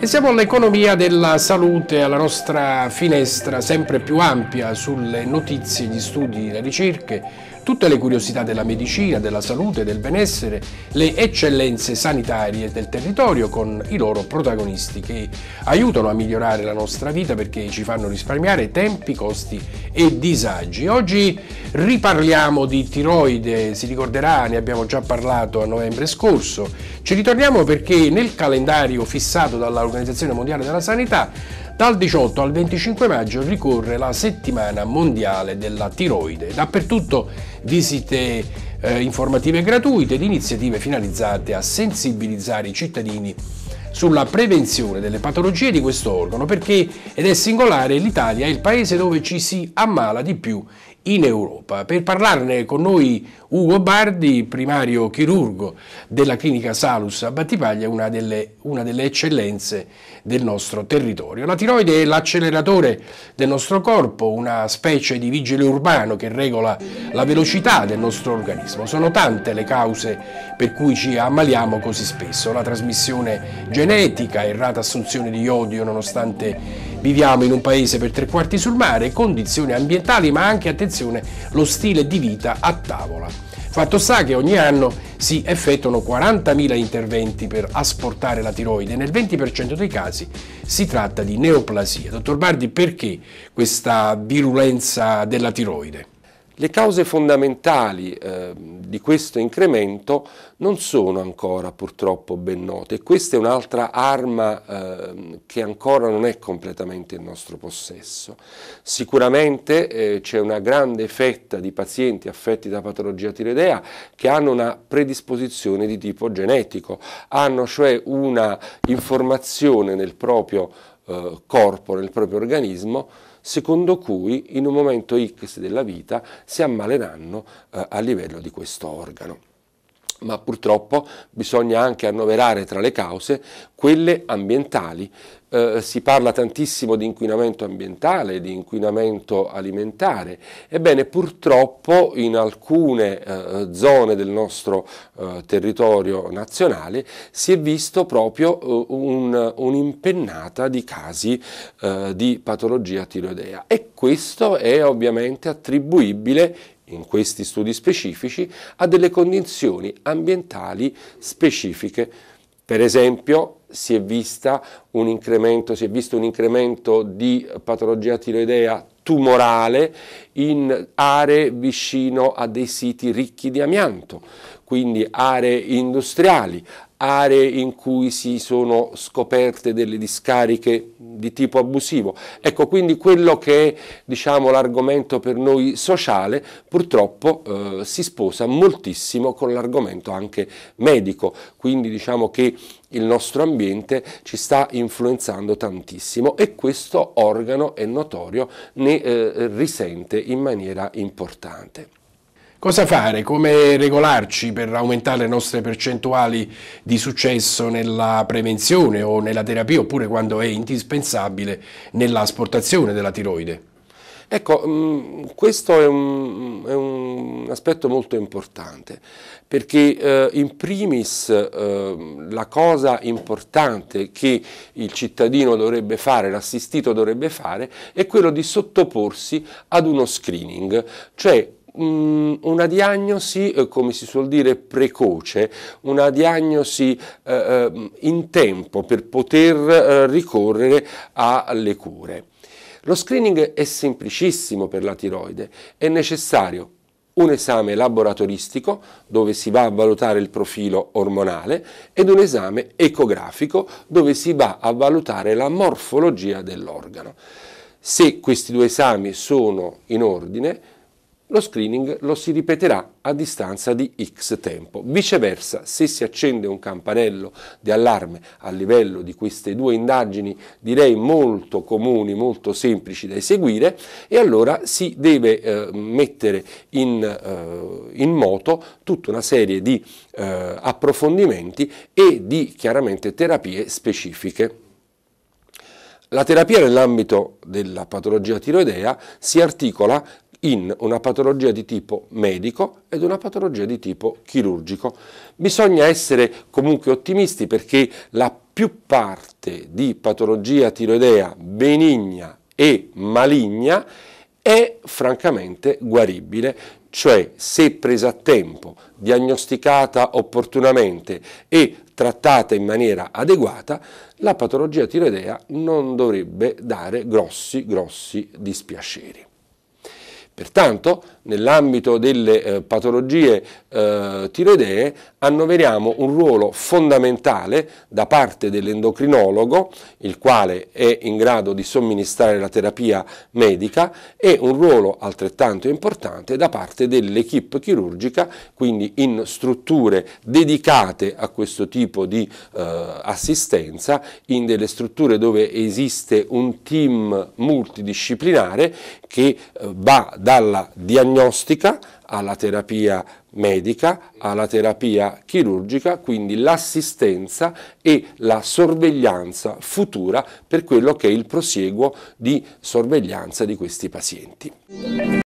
E siamo all'economia della salute, alla nostra finestra sempre più ampia sulle notizie, gli studi, le ricerche, tutte le curiosità della medicina, della salute, del benessere, le eccellenze sanitarie del territorio con i loro protagonisti che aiutano a migliorare la nostra vita perché ci fanno risparmiare tempi, costi e disagi. Oggi riparliamo di tiroide, si ricorderà, ne abbiamo già parlato a novembre scorso. Ci ritorniamo perché nel calendario fissato dall'Organizzazione Mondiale della Sanità dal 18 al 25 maggio ricorre la settimana mondiale della tiroide. Dappertutto visite eh, informative gratuite ed iniziative finalizzate a sensibilizzare i cittadini sulla prevenzione delle patologie di questo organo perché, ed è singolare, l'Italia è il paese dove ci si ammala di più in Europa. Per parlarne con noi Ugo Bardi, primario chirurgo della clinica Salus a Battipaglia, una delle, una delle eccellenze del nostro territorio. La tiroide è l'acceleratore del nostro corpo, una specie di vigile urbano che regola la velocità del nostro organismo. Sono tante le cause per cui ci ammaliamo così spesso, la trasmissione genetica, errata assunzione di iodio nonostante Viviamo in un paese per tre quarti sul mare, condizioni ambientali ma anche, attenzione, lo stile di vita a tavola. Fatto sta che ogni anno si effettuano 40.000 interventi per asportare la tiroide e nel 20% dei casi si tratta di neoplasia. Dottor Bardi, perché questa virulenza della tiroide? Le cause fondamentali eh, di questo incremento non sono ancora purtroppo ben note e questa è un'altra arma eh, che ancora non è completamente in nostro possesso. Sicuramente eh, c'è una grande fetta di pazienti affetti da patologia tiroidea che hanno una predisposizione di tipo genetico, hanno cioè una informazione nel proprio eh, corpo, nel proprio organismo, secondo cui in un momento X della vita si ammaleranno eh, a livello di questo organo ma purtroppo bisogna anche annoverare tra le cause quelle ambientali. Eh, si parla tantissimo di inquinamento ambientale, di inquinamento alimentare, ebbene purtroppo in alcune eh, zone del nostro eh, territorio nazionale si è visto proprio eh, un'impennata un di casi eh, di patologia tiroidea e questo è ovviamente attribuibile in questi studi specifici a delle condizioni ambientali specifiche. Per esempio si è, vista un incremento, si è visto un incremento di patologia tiroidea tumorale in aree vicino a dei siti ricchi di amianto, quindi aree industriali, aree in cui si sono scoperte delle discariche di tipo abusivo. Ecco, quindi quello che è diciamo, l'argomento per noi sociale purtroppo eh, si sposa moltissimo con l'argomento anche medico, quindi diciamo che il nostro ambiente ci sta influenzando tantissimo e questo organo è notorio, ne eh, risente in maniera importante. Cosa fare? Come regolarci per aumentare le nostre percentuali di successo nella prevenzione o nella terapia oppure quando è indispensabile nell'asportazione della tiroide? Ecco, mm, questo è un, è un, aspetto molto importante perché eh, in primis eh, la cosa importante che il cittadino dovrebbe fare, l'assistito dovrebbe fare, è quello di sottoporsi ad uno screening, cioè Mm, una diagnosi, eh, come si suol dire, precoce, una diagnosi eh, eh, in tempo per poter ricorrere alle cure. Lo screening è semplicissimo per la tiroide, è necessario un esame laboratoristico dove si va a valutare il profilo ormonale ed un esame ecografico dove si va a valutare la morfologia dell'organo. Se questi due esami sono in ordine, lo screening lo si ripeterà a distanza di x tempo. Viceversa, se si accende un campanello di allarme a livello di queste due indagini, direi molto comuni, molto semplici da eseguire, e allora si deve eh, mettere in, eh, in, moto tutta una serie di eh, approfondimenti e di chiaramente terapie specifiche. La terapia nell'ambito della patologia tiroidea si articola in una patologia di tipo medico ed una patologia di tipo chirurgico. Bisogna essere comunque ottimisti perché la più parte di patologia tiroidea benigna e maligna è francamente guaribile, cioè se presa a tempo, diagnosticata opportunamente e trattata in maniera adeguata, la patologia tiroidea non dovrebbe dare grossi, grossi dispiaceri. Pertanto, nell'ambito delle eh, patologie eh, tiroidee annoveriamo un ruolo fondamentale da parte dell'endocrinologo, il quale è in grado di somministrare la terapia medica, e un ruolo altrettanto importante da parte dell'equipe chirurgica, quindi in strutture dedicate a questo tipo di eh, assistenza, in delle strutture dove esiste un team multidisciplinare che eh, va da dalla diagnostica alla terapia medica, alla terapia chirurgica, quindi l'assistenza e la sorveglianza futura per quello che è il prosieguo di sorveglianza di questi pazienti.